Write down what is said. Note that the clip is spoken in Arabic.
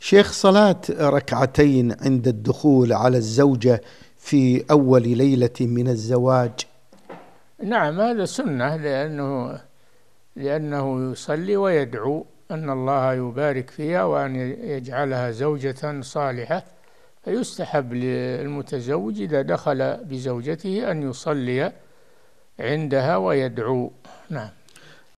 شيخ صلاة ركعتين عند الدخول على الزوجة في أول ليلة من الزواج نعم هذا سنة لأنه لأنه يصلي ويدعو أن الله يبارك فيها وأن يجعلها زوجة صالحة فيستحب للمتزوج إذا دخل بزوجته أن يصلي عندها ويدعو نعم